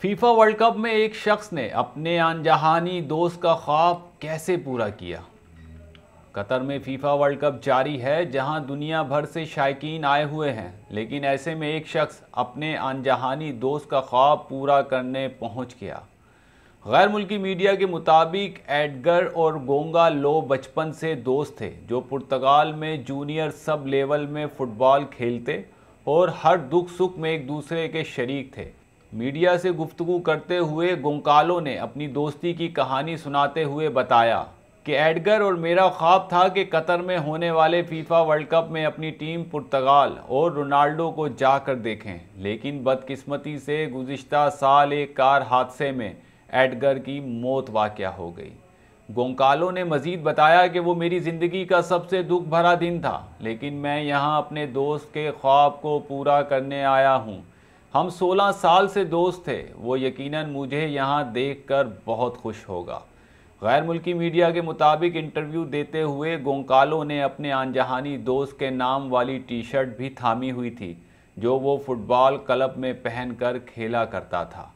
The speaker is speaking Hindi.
फीफा वर्ल्ड कप में एक शख्स ने अपने अनजहानी दोस्त का ख्वाब कैसे पूरा किया कतर में फीफा वर्ल्ड कप जारी है जहां दुनिया भर से शायकीन आए हुए हैं लेकिन ऐसे में एक शख्स अपने अनजहानी दोस्त का ख्वाब पूरा करने पहुंच गया गैर मुल्की मीडिया के मुताबिक एडगर और गोंगा लो बचपन से दोस्त थे जो पुर्तगाल में जूनियर सब लेवल में फ़ुटबॉल खेलते और हर दुख सुख में एक दूसरे के शरीक थे मीडिया से गुफ्तु करते हुए गोंकालो ने अपनी दोस्ती की कहानी सुनाते हुए बताया कि एडगर और मेरा ख्वाब था कि कतर में होने वाले फीफा वर्ल्ड कप में अपनी टीम पुर्तगाल और रोनाल्डो को जाकर देखें लेकिन बदकिस्मती से गुज्त साल एक कार हादसे में एडगर की मौत वाक़ हो गई गोंकालो ने मज़ीद बताया कि वो मेरी ज़िंदगी का सबसे दुख भरा दिन था लेकिन मैं यहाँ अपने दोस्त के ख्वाब को पूरा करने आया हूँ हम 16 साल से दोस्त थे वो यकीनन मुझे यहाँ देखकर बहुत खुश होगा गैर मुल्की मीडिया के मुताबिक इंटरव्यू देते हुए गोंकालो ने अपने अनजहानी दोस्त के नाम वाली टी शर्ट भी थामी हुई थी जो वो फुटबॉल क्लब में पहनकर खेला करता था